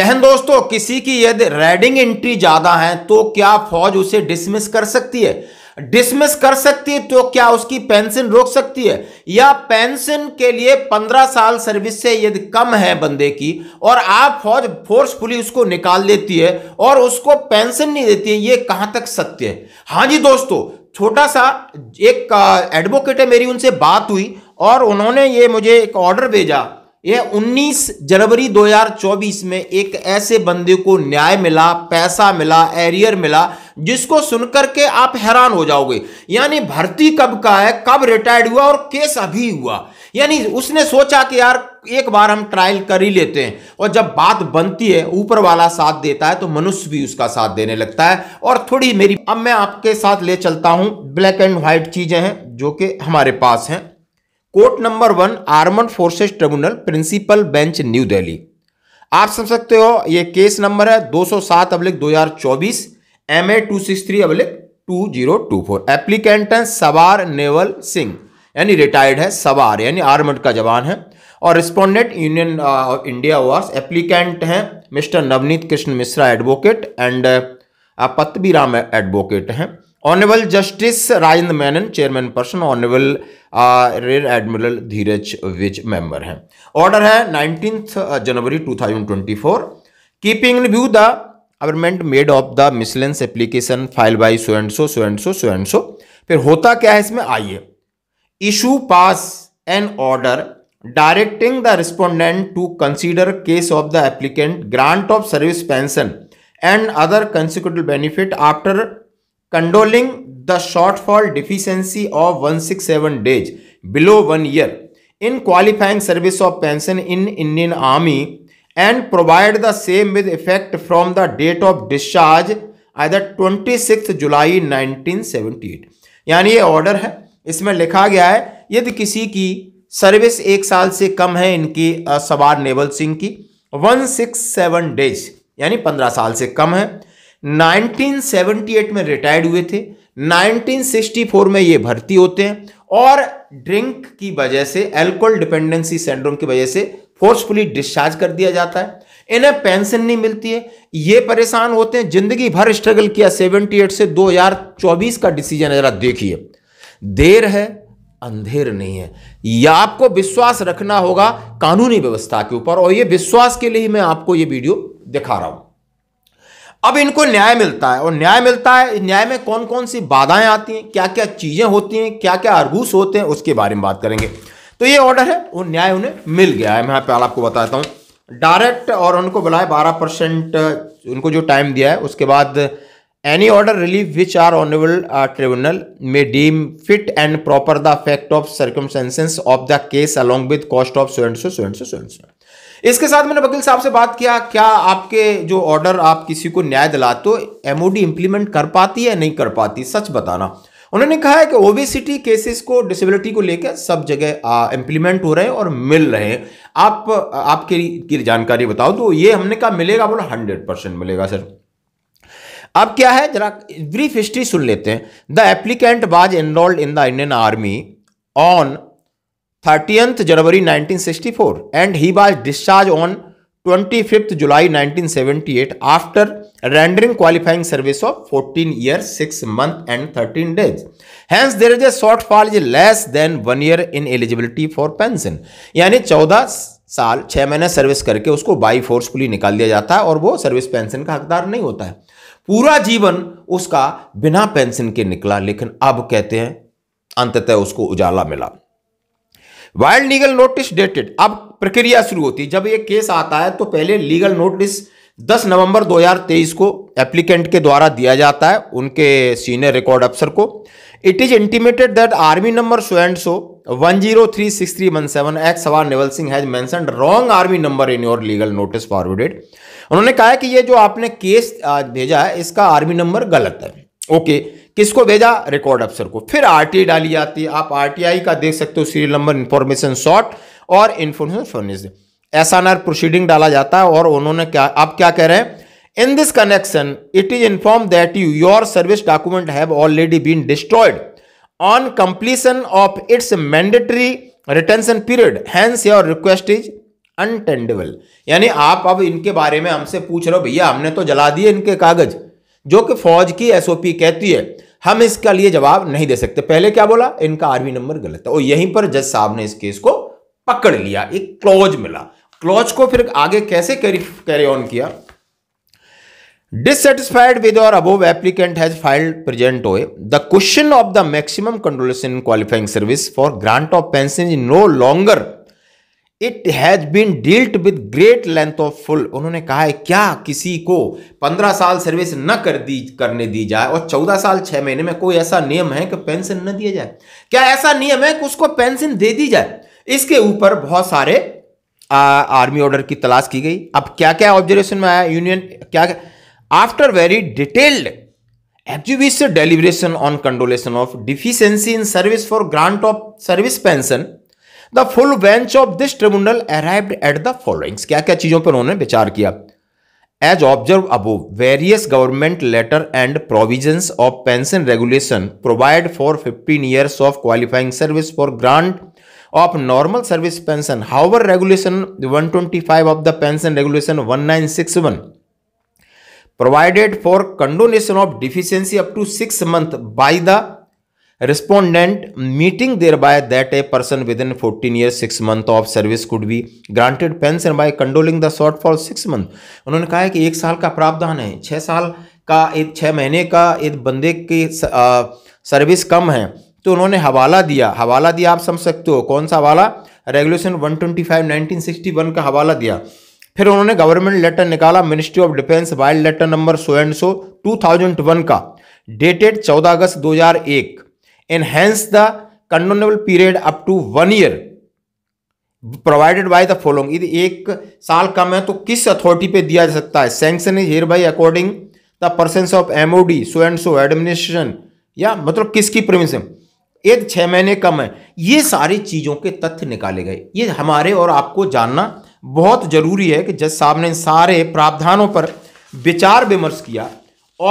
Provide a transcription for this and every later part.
कहन दोस्तों किसी की यदि रेडिंग एंट्री ज्यादा है तो क्या फौज उसे डिसमिस कर सकती है डिसमिस कर सकती है तो क्या उसकी पेंशन रोक सकती है या पेंशन के लिए पंद्रह साल सर्विस से यदि कम है बंदे की और आप फौज फोर्सफुली उसको निकाल देती है और उसको पेंशन नहीं देती है ये कहां तक सत्य है हाँ जी दोस्तों छोटा सा एक एडवोकेट है मेरी उनसे बात हुई और उन्होंने ये मुझे एक ऑर्डर भेजा यह 19 जनवरी 2024 में एक ऐसे बंदे को न्याय मिला पैसा मिला एरियर मिला जिसको सुनकर के आप हैरान हो जाओगे यानी भर्ती कब का है कब रिटायर्ड हुआ और केस अभी हुआ यानी उसने सोचा कि यार एक बार हम ट्रायल कर ही लेते हैं और जब बात बनती है ऊपर वाला साथ देता है तो मनुष्य भी उसका साथ देने लगता है और थोड़ी मेरी अब मैं आपके साथ ले चलता हूं ब्लैक एंड व्हाइट चीजें हैं जो कि हमारे पास हैं court number one armed forces tribunal principal bench new Delhi आप समझ सकते हो ये केस नंबर है 207 अब्लिक चौबीस M A two six three oblique two zero two four applicant है सवार नेवल सिंह यानी रिटायर्ड है सवार यानी आर्मड का जवान है और respondent union of India versus applicant हैं mister Navneet Krishna Mishra advocate and Pattabhi Ram advocate हैं honourable justice Rajendra Menon chairman person honourable rear admiral Dheeraj Vig member हैं ऑर्डर है nineteen January 2024 keeping in view the amendment made of the miscellaneous application filed by so and so so and so so and so फिर होता क्या है इसमें आइए issue pass an order directing the respondent to consider case of the applicant grant of service pension and other consecutive benefit after condoning the fall deficiency of one six seven days below one year in qualifying service of pension in Indian army and provide the same with effect from the date of discharge other twenty six July nineteen seventy eight यानी ये order है इसमें लिखा गया है यदि किसी की सर्विस एक साल से कम है इनकी सवार नेवल सिंह की वन सिक्स सेवन डेज यानी पंद्रह साल से कम है नाइनटीन सेवेंटी एट में रिटायर्ड हुए थे 1964 में ये भर्ती होते हैं और ड्रिंक की वजह से एल्कोहल डिपेंडेंसी सिंड्रोम की वजह से फोर्सफुली डिस्चार्ज कर दिया जाता है इन्हें पेंशन नहीं मिलती है ये परेशान होते हैं जिंदगी भर स्ट्रगल किया 78 से 2024 का डिसीजन है जरा देखिए देर है अंधेर नहीं है यह आपको विश्वास रखना होगा कानूनी व्यवस्था के ऊपर और ये विश्वास के लिए ही मैं आपको ये वीडियो दिखा रहा हूं अब इनको न्याय मिलता है और न्याय मिलता है न्याय में कौन कौन सी बाधाएं आती हैं क्या क्या चीज़ें होती हैं क्या क्या अरबूस होते हैं उसके बारे में बात करेंगे तो ये ऑर्डर है और न्याय उन्हें मिल गया है मैं यहाँ पे आपको बताता हूँ डायरेक्ट और उनको बुलाए बारह परसेंट उनको जो टाइम दिया है उसके बाद any order relief which are honourable tribunal may deem fit and proper the fact of circumstances of the case along with cost of so so so so so so इसके साथ मैंने वकील साहब से बात किया क्या आपके जो ऑर्डर आप किसी को न्याय दिलाते हो एमओडी इंप्लीमेंट कर पाती है नहीं कर पाती सच बताना उन्होंने कहा है कि ओबेसिटी केसेस को डिसेबिलिटी को लेकर सब जगह इम्प्लीमेंट हो रहे हैं और मिल रहे हैं आप आपके की जानकारी बताओ तो ये हमने कहा मिलेगा बोला हंड्रेड परसेंट मिलेगा सर अब क्या है जरा ब्रीफ हिस्ट्री सुन लेते हैं the applicant was enrolled in the Indian army on 30th January 1964 and he was discharged on 25th July 1978 after rendering qualifying service of 14 years, 6 months and 13 days. Hence there is a shortfall is less than 1 year in eligibility for pension. यानी 14 साल 6 महीने service करके उसको by forcefully निकाल दिया जाता है और वो सर्विस पेंशन का हकदार नहीं होता है पूरा जीवन उसका बिना पेंशन के निकला लेकिन अब कहते हैं अंततः उसको उजाला मिला वाइल्ड लीगल नोटिस डेटेड अब प्रक्रिया शुरू होती है जब ये केस आता है तो पहले लीगल नोटिस 10 नवंबर 2023 को एप्लीकेंट के द्वारा दिया जाता है उनके सीनियर रिकॉर्ड अफसर को it is intimated that army number so and so one zero three six three one seven ex सवार Naval Singh has mentioned wrong army number in your legal notice forwarded उन्होंने कहा है कि ये जो आपने केस भेजा है इसका आर्मी नंबर गलत है ओके okay, किसको भेजा रिकॉर्ड अफसर को फिर आरटीआई डाली जाती है आप आरटीआई का देख सकते हो सीरियल नंबर इंफॉर्मेशन शॉर्ट और information furnish S N R proceeding डाला जाता है और उन्होंने क्या आप क्या कह रहे हैं in this connection it is inform that you your service document have already been destroyed on completion of its mandatory retention period hence your request is untenable यानी आप अब इनके बारे में हमसे पूछ रहे हो भैया हमने तो जला दिए इनके कागज जो कि फौज की एसओपी कहती है हम इसका लिए जवाब नहीं दे सकते पहले क्या बोला इनका आरवी नंबर गलत है और यहीं पर जज साहब ने इस केस को पकड़ लिया एक क्लोज मिला क्लॉज को फिर आगे कैसे कैरी ऑन किया डिससेटिस्फाइड विद और above applicant has filed present हो the question of the maximum in qualifying service for grant of pension is no longer it has been dealt with great length of full उन्होंने कहा है क्या किसी को पंद्रह साल सर्विस न कर दी करने दी जाए और चौदह साल छह महीने में कोई ऐसा नियम है कि पेंशन न दिया जाए क्या ऐसा नियम है कि उसको पेंशन दे दी जाए इसके ऊपर बहुत सारे आ, आर्मी ऑर्डर की तलाश की गई अब क्या क्या ऑब्जर्वेशन में आया यूनियन क्या after very detailed exhibition deliberation on condonation of deficiency in service for grant of service pension the full bench of this tribunal arrive at the followings क्या क्या चीजों पर उन्होंने विचार किया as observed above various government letter and provision of pension regulation provide for fifteen years of qualifying service for grant of normal service pension however regulation one five of the pension regulation one nine six one provided for condonation of deficiency up to six month by the meeting there by that a that within fourteen 14 six month of service could could granted pension by by the short for six month उन्होंने कहा है कि एक साल का प्रावधान है छः साल का एक छः महीने का एक बंदे की सर्विस कम है तो उन्होंने हवाला दिया हवाला दिया आप समझ सकते हो कौन सा हवाला regulation one twenty five nineteen sixty one का हवाला दिया फिर उन्होंने गवर्नमेंट लेटर निकाला ministry of defence vide letter number so and so two thousand one का डेटेड चौदह अगस्त दो हजार एक enhance the condonable period up to one year provided by the following यदि एक साल कम है तो किस अथॉरिटी पे दिया जा सकता है sanction is hereby according the person of M O D so and so administration या मतलब किसकी परमिशन एक छः महीने कम है ये सारी चीज़ों के तथ्य निकाले गए ये हमारे और आपको जानना बहुत ज़रूरी है कि जज साहब ने सारे प्रावधानों पर विचार विमर्श किया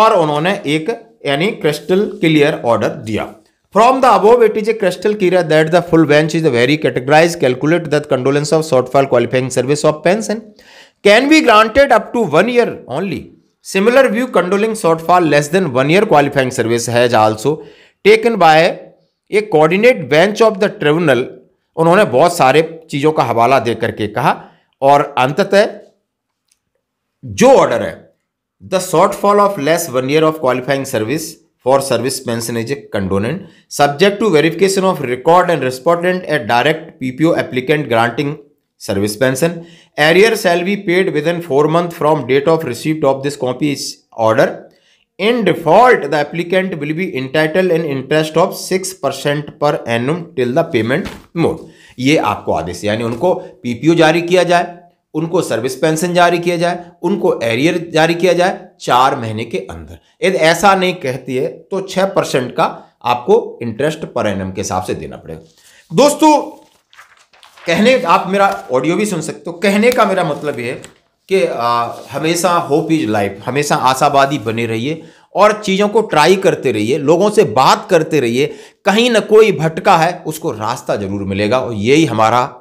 और उन्होंने एक यानी क्रिस्टल क्लियर ऑर्डर दिया From the above, it is a crystal clear that the full bench is very categorized. Calculate that condolence of shortfall qualifying service of pension can be granted up to one year only. Similar view, condoling shortfall less than one year qualifying service has also taken by a coordinate bench of the tribunal. उन्होंने बहुत सारे चीज़ों का हवाला दे करके कहा और अंततः जो ऑर्डर है the shortfall of less one year of qualifying service for service pension is a condonant subject to verification of record and respondent a direct PPO applicant granting service pension. Arrear shall be paid within 4 months from date of receipt of this copy order. In default, the applicant will be entitled an interest of 6% per annum till the payment mode. ये आपको आदेश यानी उनको PPO जारी किया जाए उनको service pension जारी किया जाए उनको एरियर जारी किया जाए चार महीने के अंदर यदि ऐसा नहीं कहती है तो छः परसेंट का आपको इंटरेस्ट पर एन के हिसाब से देना पड़ेगा दोस्तों कहने आप मेरा ऑडियो भी सुन सकते हो कहने का मेरा मतलब ये है कि आ, हमेशा होप इज लाइफ हमेशा आशावादी बने रहिए और चीज़ों को ट्राई करते रहिए लोगों से बात करते रहिए कहीं ना कोई भटका है उसको रास्ता जरूर मिलेगा और यही हमारा